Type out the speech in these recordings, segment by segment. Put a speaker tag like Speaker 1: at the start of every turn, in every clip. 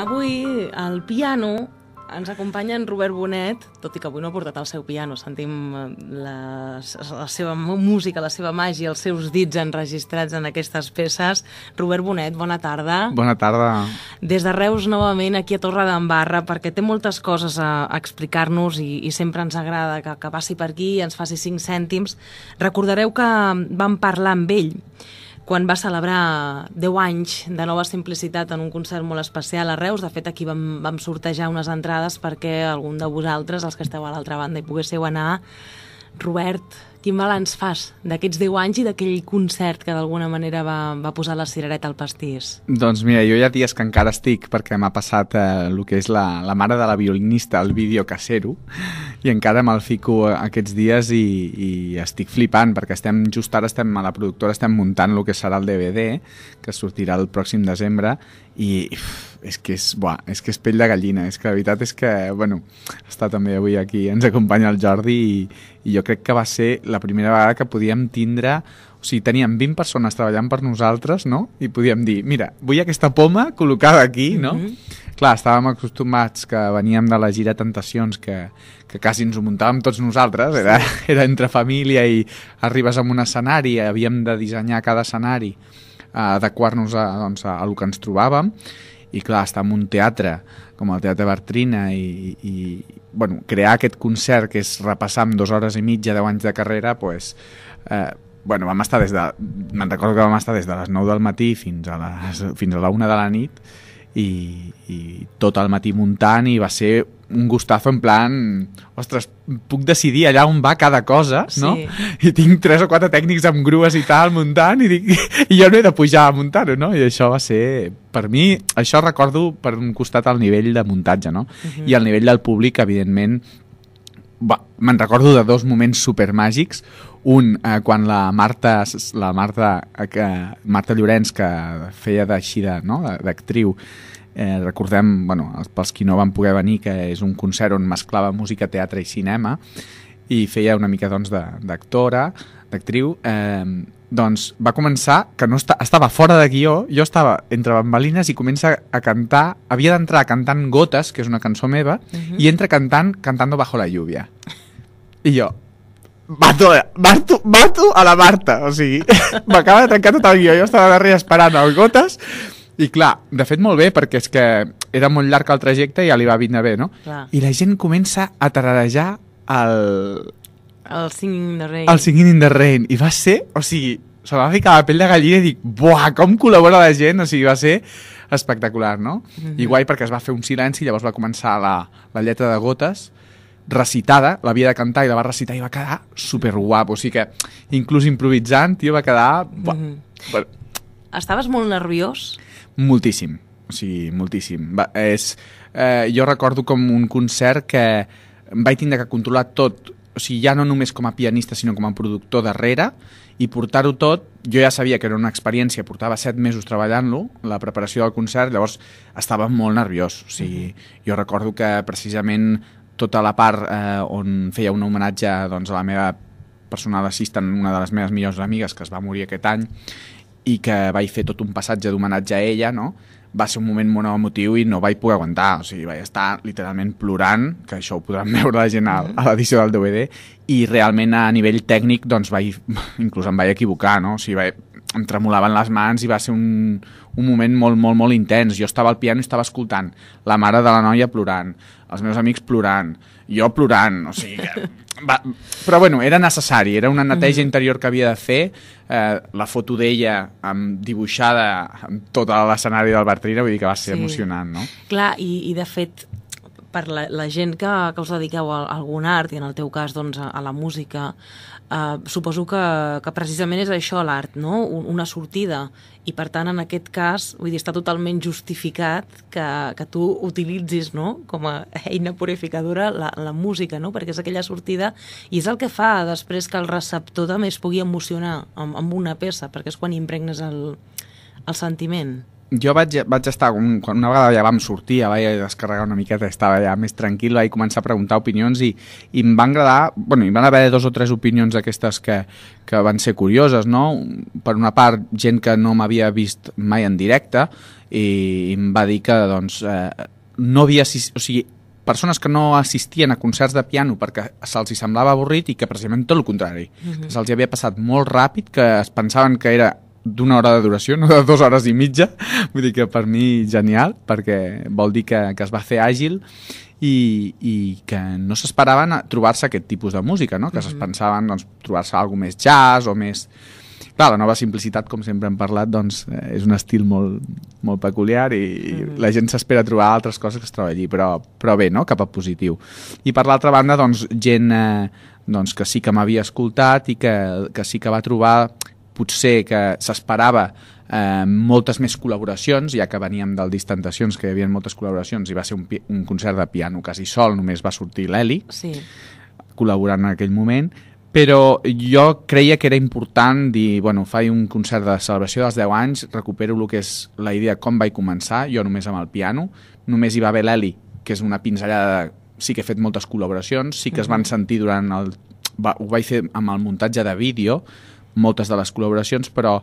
Speaker 1: Avui, al piano, ens acompanya en Robert Bonet, tot i que avui no ha portat el seu piano, sentim eh, la, la seva música, la seva màgia, els seus dits enregistrats en aquestes peces. Robert Bonet, bona tarda.
Speaker 2: Bona tarda.
Speaker 1: Des de Reus, novament, aquí a Torre d'en perquè té moltes coses a, a explicar-nos i, i sempre ens agrada que, que passi per aquí i ens faci cinc cèntims. Recordareu que vam parlar amb ell quan va celebrar 10 anys de Nova Simplicitat en un concert molt especial a Reus. De fet, aquí vam, vam sortejar unes entrades perquè algun de vosaltres, els que esteu a l'altra banda, hi poguéssiu anar. Robert, Quin balanç fas d'aquests 10 anys i d'aquell concert que d'alguna manera va, va posar la cirereta al pastís?
Speaker 2: Doncs mira, jo hi ha dies que encara estic perquè m'ha passat eh, el que és la, la mare de la violinista, el vídeo casero, i encara me'l fico eh, aquests dies i, i estic flipant perquè estem just ara estem a la productora, estem muntant el que serà el DVD, que sortirà el pròxim desembre, i... Uf, és que és, buah, és que és pell de gallina, és que la veritat és que, bueno, està també avui aquí, ens acompanya el Jordi i, i jo crec que va ser la primera vegada que podíem tindre o sigui, teníem 20 persones treballant per nosaltres, no? I podíem dir, mira, vull aquesta poma col·locada aquí, no? Mm -hmm. Clar, estàvem acostumats que veníem de la gira Tentacions, que, que quasi ens ho muntàvem tots nosaltres, era, era entre família i arribes a un escenari, havíem de dissenyar cada escenari, eh, adequar-nos a, doncs, a, a lo que ens trobàvem, i clar, estar en un teatre com el Teatre Bartrina i, i bueno, crear aquest concert que és repassar amb dues hores i mitja, deu anys de carrera, pues, eh, bueno, vam estar des de... Me'n recordo que vam estar des de les 9 del matí fins a, les, fins a la 1 de la nit i, i tot el matí muntant i va ser un gustazo en plan, ostres, puc decidir allà on va cada cosa, sí. no? I tinc tres o quatre tècnics amb grues i tal muntant i, dic, i jo no he de pujar a muntar-ho, no? I això va ser, per mi, això recordo per un costat al nivell de muntatge, no? Uh mhm. -huh. I al nivell del públic, evidentment, me'n recordo de dos moments supermàgics un, eh, quan la Marta, la Marta, eh, que, Marta Llorenç, que feia d'així de, no? d'actriu, Eh, recordem, bueno, pels qui no van poder venir, que és un concert on mesclava música, teatre i cinema i feia una mica doncs, d'actora, doncs, d'actriu. Eh, doncs va començar, que no està, estava fora de guió, jo estava entre bambalines i comença a cantar, havia d'entrar cantant Gotes, que és una cançó meva, uh -huh. i entra cantant Cantando bajo la lluvia. I jo, mato, mato, mato a la Marta, o sigui, m'acaba de trencar tot el guió, jo estava darrere esperant el Gotes, i clar, de fet molt bé, perquè és que era molt llarg el trajecte i ja li va vindre bé, no? Clar. I la gent comença a tararejar el...
Speaker 1: El Singing in the Rain. El Singing
Speaker 2: in the Rain. I va ser, o sigui, se va ficar la pell de gallina i dic, buah, com col·labora la gent, o sigui, va ser espectacular, no? Mm -hmm. I guai perquè es va fer un silenci, i llavors va començar la, la lletra de gotes, recitada, l'havia de cantar i la va recitar i va quedar superguapo, o sigui que inclús improvisant, tio, va quedar... mm -hmm. Bueno.
Speaker 1: Estaves molt nerviós?
Speaker 2: Moltíssim, o sigui, moltíssim. Va, és, eh, jo recordo com un concert que em vaig tindre que controlar tot, o sigui, ja no només com a pianista, sinó com a productor darrere, i portar-ho tot, jo ja sabia que era una experiència, portava set mesos treballant-lo, la preparació del concert, llavors estava molt nerviós. O sigui, jo recordo que precisament tota la part eh, on feia un homenatge doncs, a la meva personal assistent, una de les meves millors amigues que es va morir aquest any, i que vaig fer tot un passatge d'homenatge a ella, no? va ser un moment molt emotiu i no vaig poder aguantar, o sigui, vaig estar literalment plorant, que això ho podran veure la gent a, a l'edició del DVD, i realment a nivell tècnic, doncs, vaig, inclús em vaig equivocar, no? O sigui, vaig, em tremolaven les mans i va ser un, un moment molt, molt, molt intens. Jo estava al piano i estava escoltant la mare de la noia plorant, els meus amics plorant, jo plorant, o sigui que... Va, però bueno, era necessari, era una neteja mhm. interior que havia de fer, eh, la foto d'ella amb dibuixada amb tot l'escenari del Bartrina, vull dir que va ser sí. emocionant, no?
Speaker 1: Clar, i, i de fet per la, la gent que, que us dediqueu a, a algun art, i en el teu cas doncs, a, a la música, Uh, suposo que, que precisament és això l'art, no? una sortida. I per tant, en aquest cas, vull dir, està totalment justificat que, que tu utilitzis no? com a eina purificadora la, la música, no? perquè és aquella sortida i és el que fa després que el receptor també es pugui emocionar amb, amb una peça, perquè és quan impregnes el, el sentiment
Speaker 2: jo vaig, vaig estar, un, una vegada ja vam sortir, ja vaig descarregar una miqueta, estava ja més tranquil, vaig començar a preguntar opinions i, i em van agradar, bueno, hi van haver dos o tres opinions d'aquestes que, que van ser curioses, no? Per una part, gent que no m'havia vist mai en directe i, i em va dir que, doncs, eh, no havia... O sigui, persones que no assistien a concerts de piano perquè se'ls semblava avorrit i que precisament tot el contrari, -huh. que mhm. se'ls havia passat molt ràpid, que es pensaven que era d'una hora de duració, no de dues hores i mitja. Vull dir que per mi genial, perquè vol dir que, que es va fer àgil i, i que no s'esperaven trobar-se aquest tipus de música, no? que mm -hmm. es pensaven doncs, trobar-se alguna més jazz o més... Clar, la nova simplicitat, com sempre hem parlat, doncs, eh, és un estil molt, molt peculiar i, mm -hmm. i mhm. la gent s'espera trobar altres coses que es troba allí, però, però bé, no? cap a positiu. I per l'altra banda, doncs, gent eh, doncs, que sí que m'havia escoltat i que, que sí que va trobar potser que s'esperava eh, moltes més col·laboracions, ja que veníem del Distantacions, que hi havia moltes col·laboracions, i va ser un, un concert de piano quasi sol, només va sortir l'Eli, sí. col·laborant en aquell moment, però jo creia que era important dir, bueno, faig un concert de celebració dels 10 anys, recupero el que és la idea com vaig començar, jo només amb el piano, només hi va haver l'Eli, que és una pinzellada de... Sí que he fet moltes col·laboracions, sí que es mm. van sentir durant el... Va, ho vaig fer amb el muntatge de vídeo, moltes de les col·laboracions, però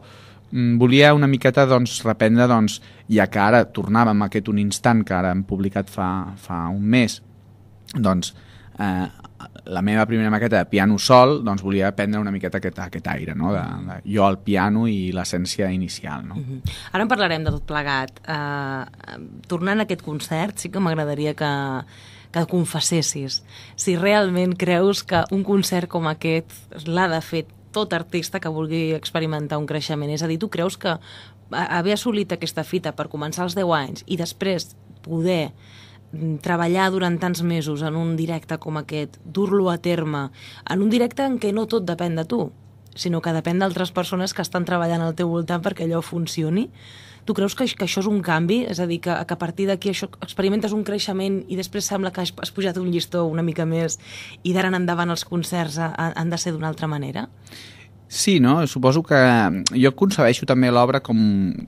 Speaker 2: mm, volia una miqueta doncs, reprendre, doncs, ja que ara tornàvem a aquest un instant que ara hem publicat fa, fa un mes, doncs eh, la meva primera maqueta de piano sol, doncs volia prendre una miqueta aquest, aquest aire, no? de, de jo al piano i l'essència inicial. No? Uh mhm. -huh.
Speaker 1: Ara en parlarem de tot plegat. Uh, tornant a aquest concert, sí que m'agradaria que, que confessessis si realment creus que un concert com aquest l'ha de fer tot artista que vulgui experimentar un creixement. És a dir, tu creus que haver assolit aquesta fita per començar els 10 anys i després poder mm, treballar durant tants mesos en un directe com aquest, dur-lo a terme, en un directe en què no tot depèn de tu, sinó que depèn d'altres persones que estan treballant al teu voltant perquè allò funcioni, Tu creus que, que això és un canvi? És a dir, que, que a partir d'aquí això experimentes un creixement i després sembla que has, has pujat un llistó una mica més i d'ara en endavant els concerts han, han de ser d'una altra manera?
Speaker 2: Sí, no? Suposo que mm, jo concebeixo també l'obra com...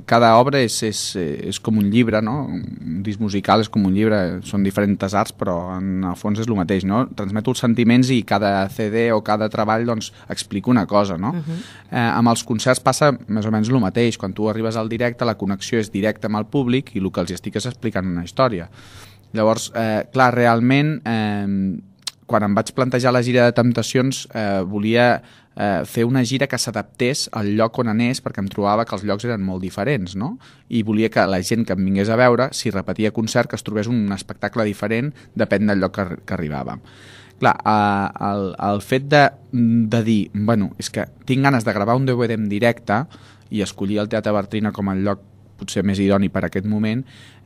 Speaker 2: Cada obra és, és, és com un llibre, no? Un disc musical és com un llibre, són diferents arts, però en el fons és el mateix, no? Transmeto els sentiments i cada CD o cada treball doncs, explico una cosa, no? Uh mhm. -huh. eh, amb els concerts passa més o menys el mateix. Quan tu arribes al directe, la connexió és directa amb el públic i el que els estic és explicant una història. Llavors, eh, clar, realment... Eh, quan em vaig plantejar la gira de Temptacions eh, volia eh, fer una gira que s'adaptés al lloc on anés perquè em trobava que els llocs eren molt diferents, no? I volia que la gent que em vingués a veure, si repetia concert, que es trobés un espectacle diferent depèn del lloc que, que arribàvem clar, eh, el, el fet de, de dir, bueno, és que tinc ganes de gravar un DVD en directe i escollir el Teatre Bertrina com el lloc potser més idoni per a aquest moment,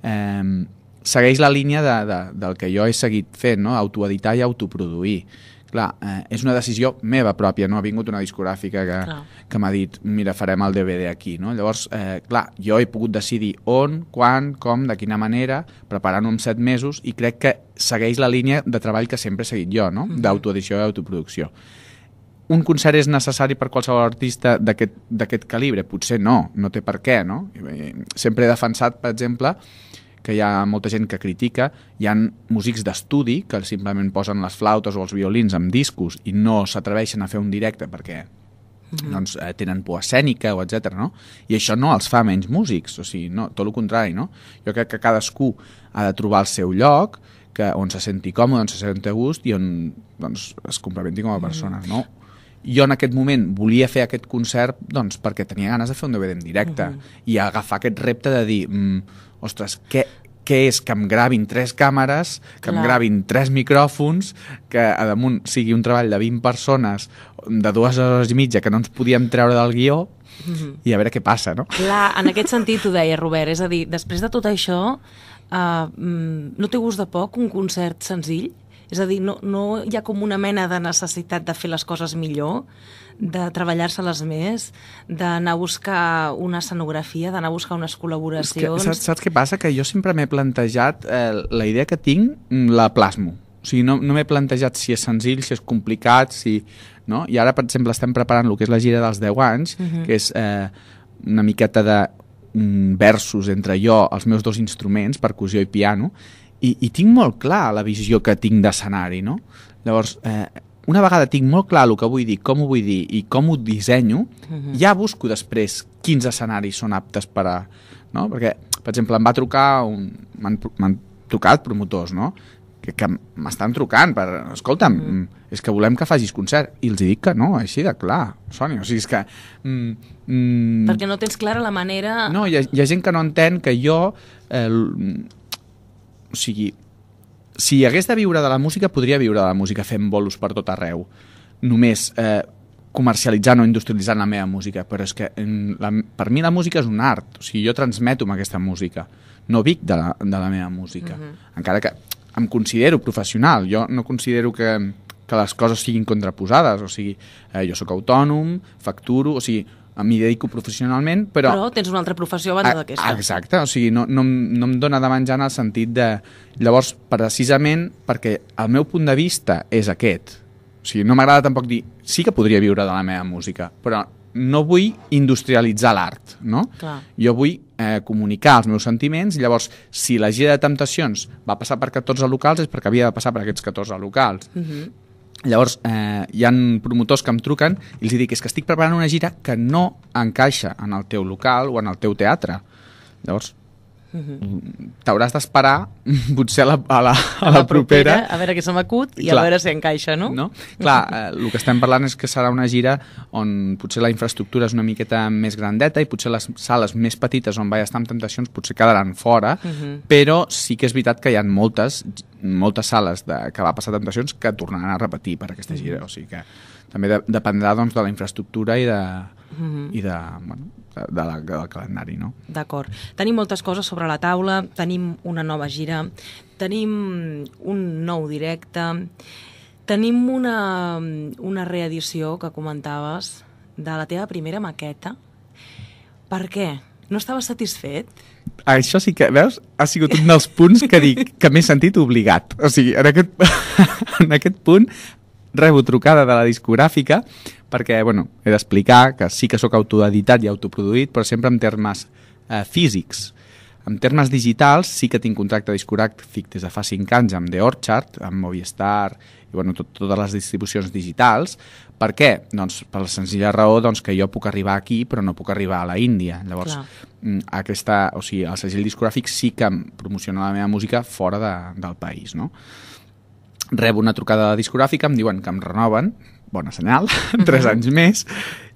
Speaker 2: eh, segueix la línia de, de, del que jo he seguit fent, no? autoeditar i autoproduir. Clar, eh, és una decisió meva pròpia, no ha vingut una discogràfica que, que m'ha dit mira, farem el DVD aquí, no? Llavors, eh, clar, jo he pogut decidir on, quan, com, de quina manera, preparant-ho en set mesos i crec que segueix la línia de treball que sempre he seguit jo, no? Mm -hmm. D'autoedició i autoproducció un concert és necessari per qualsevol artista d'aquest calibre? Potser no, no té per què, no? Eh, sempre he defensat, per exemple, que hi ha molta gent que critica, hi han músics d'estudi que simplement posen les flautes o els violins amb discos i no s'atreveixen a fer un directe perquè
Speaker 1: mhm. doncs,
Speaker 2: eh, tenen por escènica o etc. No? I això no els fa menys músics, o sigui, no, tot el contrari. No? Jo crec que cadascú ha de trobar el seu lloc, que on se senti còmode, on se senti a gust i on doncs, es complementi com a persona. Mhm. No? jo en aquest moment volia fer aquest concert doncs, perquè tenia ganes de fer un DVD en directe uh -huh. i agafar aquest repte de dir mmm, ostres, què, què és que em gravin tres càmeres, que Clar. em gravin tres micròfons, que a damunt sigui un treball de 20 persones de dues hores i mitja que no ens podíem treure del guió uh -huh. i a veure què passa, no?
Speaker 1: Clar, en aquest sentit ho deia Robert, és a dir, després de tot això, uh, no té gust de poc un concert senzill? És a dir, no, no hi ha com una mena de necessitat de fer les coses millor, de treballar-se-les més, d'anar a buscar una escenografia, d'anar a buscar unes col·laboracions... És que, saps,
Speaker 2: saps què passa? Que jo sempre m'he plantejat eh, la idea que tinc, mm, la plasmo. O sigui, no, no m'he plantejat si és senzill, si és complicat, si... No? I ara, per exemple, estem preparant el que és la gira dels 10 anys, uh mhm. -huh. que és eh, una miqueta de mm, versos entre jo, els meus dos instruments, percussió i piano, i, i tinc molt clar la visió que tinc d'escenari, no? Llavors, eh, una vegada tinc molt clar el que vull dir, com ho vull dir i com ho dissenyo, uh mhm. -huh. ja busco després quins escenaris són aptes per a... No? Perquè, per exemple, em va trucar... Un... M'han trucat promotors, no? Que, que m'estan trucant per... Escolta'm, -huh. Mhm. és que volem que facis concert. I els dic que no, així de clar, Sònia. O sigui, és que... Mm, mm... Perquè
Speaker 1: no tens clara la manera...
Speaker 2: No, hi ha, hi ha gent que no entén que jo... Eh, o sigui, si hagués de viure de la música, podria viure de la música fent bolos per tot arreu. Només eh, comercialitzant o industrialitzant la meva música, però és que en, la, per mi la música és un art, o sigui, jo transmeto amb aquesta música, no vic de la, de la meva música, uh mhm. -huh. encara que em considero professional, jo no considero que, que les coses siguin contraposades, o sigui, eh, jo sóc autònom, facturo, o sigui, m'hi dedico professionalment, però... Però
Speaker 1: tens una altra professió a banda ah, d'aquesta.
Speaker 2: Exacte, o sigui, no, no, no em dona de menjar en el sentit de... Llavors, precisament, perquè el meu punt de vista és aquest. O sigui, no m'agrada tampoc dir... Sí que podria viure de la meva música, però no vull industrialitzar l'art, no? Clar. Jo vull eh, comunicar els meus sentiments, llavors, si la gira de temptacions va passar per 14 locals, és perquè havia de passar per aquests 14 locals. Uh mhm. -huh Llavors, eh, hi han promotors que em truquen i els dic és que estic preparant una gira que no encaixa en el teu local o en el teu teatre. Llavors,
Speaker 1: Mm-hmm.
Speaker 2: T'hauràs d'esperar potser a la, a la, a la, a la propera, propera.
Speaker 1: A veure què se m'acut i Clar. a veure si encaixa, no? no? Clar, eh,
Speaker 2: el que estem parlant és que serà una gira on potser la infraestructura és una miqueta més grandeta i potser les sales més petites on vaig estar amb Temptacions potser quedaran fora, uh mm-hmm. -huh. però sí que és veritat que hi ha moltes moltes sales de, que va passar Temptacions que tornaran a repetir per aquesta mm-hmm. gira, o sigui que també de, dependrà doncs, de la infraestructura i de, uh -huh. i de bueno, de la, del calendari. No?
Speaker 1: D'acord. Tenim moltes coses sobre la taula, tenim una nova gira, tenim un nou directe, tenim una, una reedició que comentaves de la teva primera maqueta. Per què? No estaves satisfet?
Speaker 2: Això sí que, veus, ha sigut un dels punts que dic que m'he sentit obligat. O sigui, en aquest, en aquest punt rebo trucada de la discogràfica perquè bueno, he d'explicar que sí que sóc autoeditat i autoproduït, però sempre en termes eh, físics. En termes digitals sí que tinc contracte discogràfic des de fa 5 anys amb The Orchard, amb Movistar i bueno, tot, totes les distribucions digitals. Per què? Doncs per la senzilla raó doncs, que jo puc arribar aquí però no puc arribar a la Índia. Llavors, Clar. Mm, aquesta, o sigui, el segell discogràfic sí que promociona la meva música fora de, del país, no? Rebo una trucada discogràfica, em diuen que em renoven, bona senyal, tres mhm. anys més,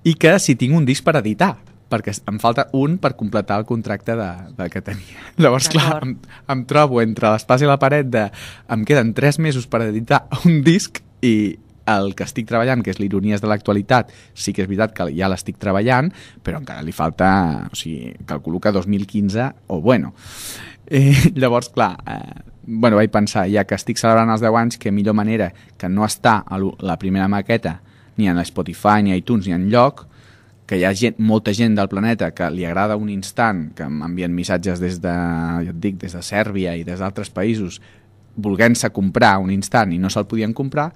Speaker 2: i que si tinc un disc per editar, perquè em falta un per completar el contracte de, del que tenia. Llavors, clar, em, em trobo entre l'espai i la paret de em queden tres mesos per editar un disc i el que estic treballant, que és l'ironies de l'actualitat, sí que és veritat que ja l'estic treballant, però encara li falta, o sigui, calculo que 2015 o bueno. Eh, llavors, clar, eh, bueno, vaig pensar, ja que estic celebrant els 10 anys, que millor manera que no està a la primera maqueta ni en Spotify, ni a iTunes, ni en lloc, que hi ha gent, molta gent del planeta que li agrada un instant, que m'envien missatges des de, ja et dic, des de Sèrbia i des d'altres països, volguent se comprar un instant i no se'l podien comprar,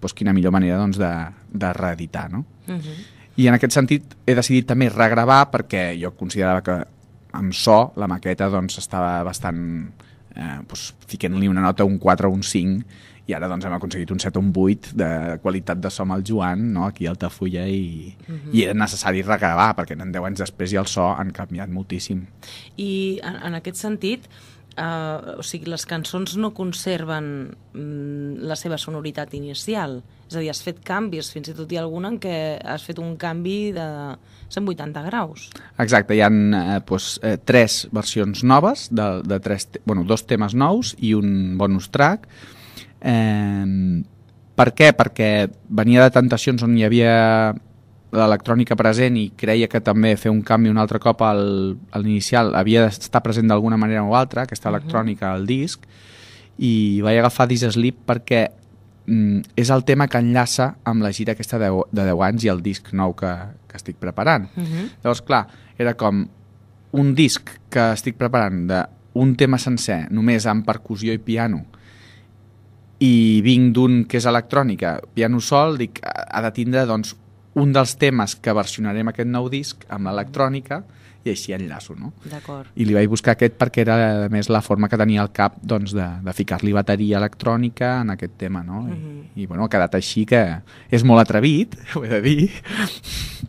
Speaker 2: doncs quina millor manera doncs, de, de reeditar, no? Uh mhm. -huh. I en aquest sentit he decidit també regravar perquè jo considerava que amb so la maqueta doncs, estava bastant eh, doncs, fiquent-li una nota un 4 o un 5 i ara doncs, hem aconseguit un 7 o un 8 de qualitat de som al Joan, no? aquí al Tafulla, i, uh -huh. i era mhm. necessari regravar, perquè en 10 anys després ja el so han canviat moltíssim.
Speaker 1: I en, en aquest sentit, eh, o sigui, les cançons no conserven mm, la seva sonoritat inicial, és a dir, has fet canvis, fins i tot hi ha algun en què has fet un canvi de 180 graus.
Speaker 2: Exacte, hi ha eh, doncs, eh, tres versions noves, de, de tres, bueno, dos temes nous i un bonus track. Eh, per què? Perquè venia de Tentacions on hi havia l'electrònica present i creia que també fer un canvi un altre cop al, a l'inicial havia d'estar present d'alguna manera o altra, aquesta mhm. electrònica al disc, i vaig agafar This Sleep perquè mm, és el tema que enllaça amb la gira aquesta de, de 10 anys i el disc nou que, que estic preparant. Mm -hmm. Llavors, clar, era com un disc que estic preparant d'un tema sencer, només amb percussió i piano, i vinc d'un que és electrònica, piano sol, dic, ha de tindre doncs, un dels temes que versionarem aquest nou disc amb l'electrònica, mm -hmm i així enllaço. No? D'acord. I li vaig buscar aquest perquè era més la forma que tenia al cap doncs, de, de ficar-li bateria electrònica en aquest tema. No? I, mm -hmm. i bueno, ha quedat així que és molt atrevit, ho he de dir,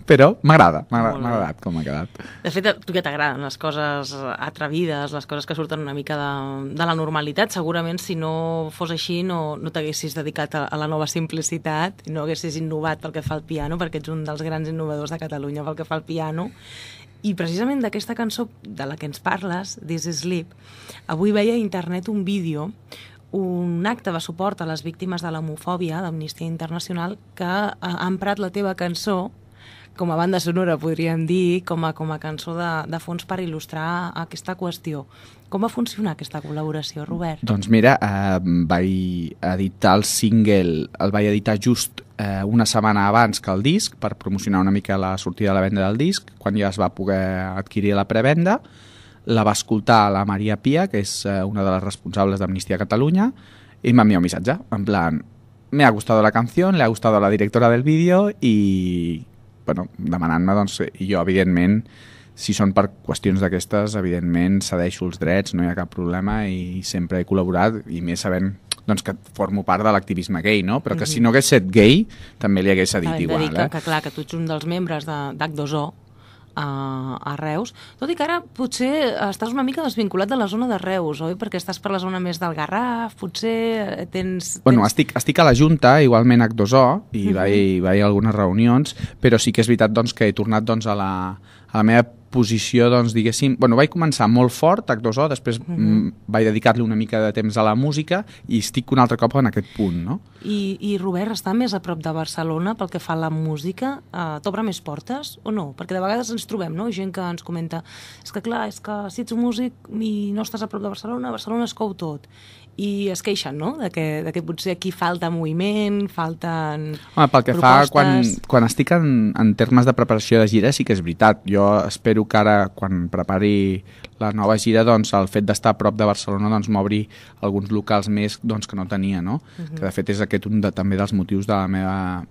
Speaker 2: però m'agrada, m'ha agradat com ha quedat.
Speaker 1: De fet, tu que t'agraden les coses atrevides, les coses que surten una mica de, de la normalitat, segurament si no fos així no, no t'haguessis dedicat a, a la nova simplicitat, no haguessis innovat pel que fa al piano, perquè ets un dels grans innovadors de Catalunya pel que fa al piano, i precisament d'aquesta cançó de la que ens parles, This is Sleep, avui veia a internet un vídeo un acte de suport a les víctimes de l'homofòbia d'Amnistia Internacional que ha emprat la teva cançó com a banda sonora, podríem dir, com a, com a cançó de, de fons per il·lustrar aquesta qüestió. Com va funcionar aquesta col·laboració, Robert?
Speaker 2: Doncs mira, eh, vaig editar el single, el vaig editar just eh, una setmana abans que el disc per promocionar una mica la sortida de la venda del disc, quan ja es va poder adquirir la prevenda, la va escoltar la Maria Pia, que és eh, una de les responsables d'Amnistia Catalunya, i m'ha enviat un missatge, en plan, me ha gustado la canción, le ha gustado la directora del vídeo i, bueno, demanant-me, doncs, i jo, evidentment, si són per qüestions d'aquestes, evidentment, cedeixo els drets, no hi ha cap problema i sempre he col·laborat, i més sabent doncs que formo part de l'activisme gay, no? Però que mm -hmm. si mhm. no hagués set gay, també li hagués dit igual, dir que, eh? Que,
Speaker 1: clar, que tu ets un dels membres d'H2O, a, a Reus, tot i que ara potser estàs una mica desvinculat de la zona de Reus, oi? Perquè estàs per la zona més del Garraf, potser eh, tens... tens... Bueno, estic,
Speaker 2: estic a la Junta, igualment H2O, i uh -huh. vaig, vaig a algunes reunions, però sí que és veritat doncs, que he tornat doncs, a, la, a la meva posició, doncs, diguéssim... Bueno, vaig començar molt fort, H2O, després mm -hmm. vaig dedicar-li una mica de temps a la música i estic un altre cop en aquest punt, no?
Speaker 1: I, i Robert, està més a prop de Barcelona pel que fa a la música? Eh, T'obre més portes o no? Perquè de vegades ens trobem, no?, gent que ens comenta és que, clar, és que si ets un músic i no estàs a prop de Barcelona, Barcelona es cou tot i es queixen, no?, de que, de que potser aquí falta moviment, falten Home,
Speaker 2: Pel que propostes... fa, quan, quan estic en, en termes de preparació de gira, sí que és veritat. Jo espero espero que ara, quan prepari la nova gira, doncs, el fet d'estar a prop de Barcelona doncs, m'obri alguns locals més doncs, que no tenia, no? Uh mhm. -huh. Que de fet és aquest un de, també dels motius de la meva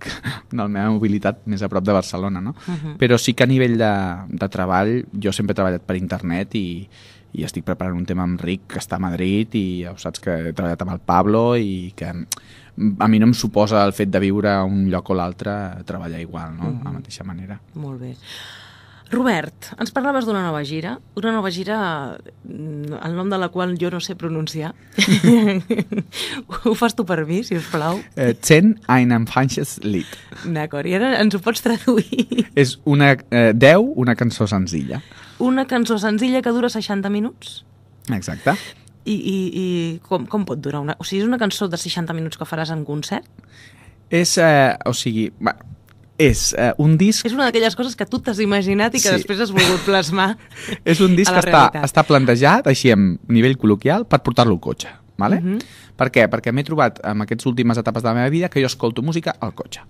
Speaker 2: de la meva mobilitat més a prop de Barcelona, no? Uh mhm. -huh. Però sí que a nivell de, de treball, jo sempre he treballat per internet i, i estic preparant un tema amb Ric, que està a Madrid, i ja ho saps que he treballat amb el Pablo i que a mi no em suposa el fet de viure a un lloc o l'altre treballar igual, no? Mm uh -hmm. -huh. de la mhm. mateixa manera.
Speaker 1: Molt bé. Robert, ens parlaves d'una nova gira, una nova gira mm, el nom de la qual jo no sé pronunciar. ho fas tu per mi, si us plau?
Speaker 2: Eh, Ten einem Fanches Lied.
Speaker 1: D'acord, i ara ens ho pots traduir?
Speaker 2: És una, eh, 10, una cançó
Speaker 1: senzilla. Una cançó senzilla que dura 60 minuts? Exacte. I, i, i com, com pot durar una... O sigui, és una cançó de 60 minuts que faràs en concert? És,
Speaker 2: eh, o sigui, bueno, és eh, un disc... És una
Speaker 1: d'aquelles coses que tu t'has imaginat i que sí. després has volgut plasmar És un disc que està, està
Speaker 2: plantejat, així a nivell col·loquial, per portar-lo al cotxe. Vale? Uh mhm. -huh. Per què? Perquè m'he trobat en aquestes últimes etapes de la meva vida que jo escolto música al cotxe.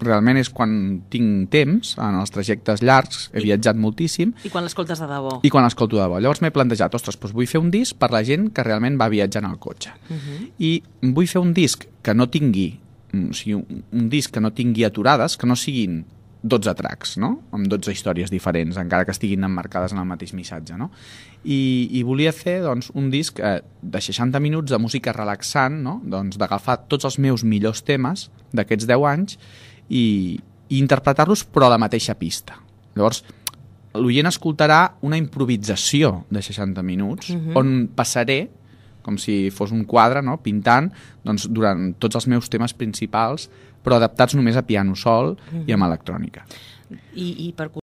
Speaker 2: Realment és quan tinc temps, en els trajectes llargs, he I, viatjat moltíssim.
Speaker 1: I quan l'escoltes de debò. I
Speaker 2: quan l'escolto de debò. Llavors m'he plantejat, ostres, doncs vull fer un disc per la gent que realment va viatjant al cotxe. Uh mhm. -huh. I vull fer un disc que no tingui o sigui, un, un disc que no tingui aturades, que no siguin 12 tracks, no? amb 12 històries diferents, encara que estiguin emmarcades en el mateix missatge. No? I, I volia fer doncs, un disc eh, de 60 minuts de música relaxant, no? Doncs, d'agafar doncs, tots els meus millors temes d'aquests 10 anys i, i interpretar-los però a la mateixa pista. Llavors, l'oient escoltarà una improvisació de 60 minuts uh mhm. -huh. on passaré com si fos un quadre, no? pintant doncs, durant tots els meus temes principals, però adaptats només a piano sol i mhm. amb electrònica.
Speaker 1: I, i per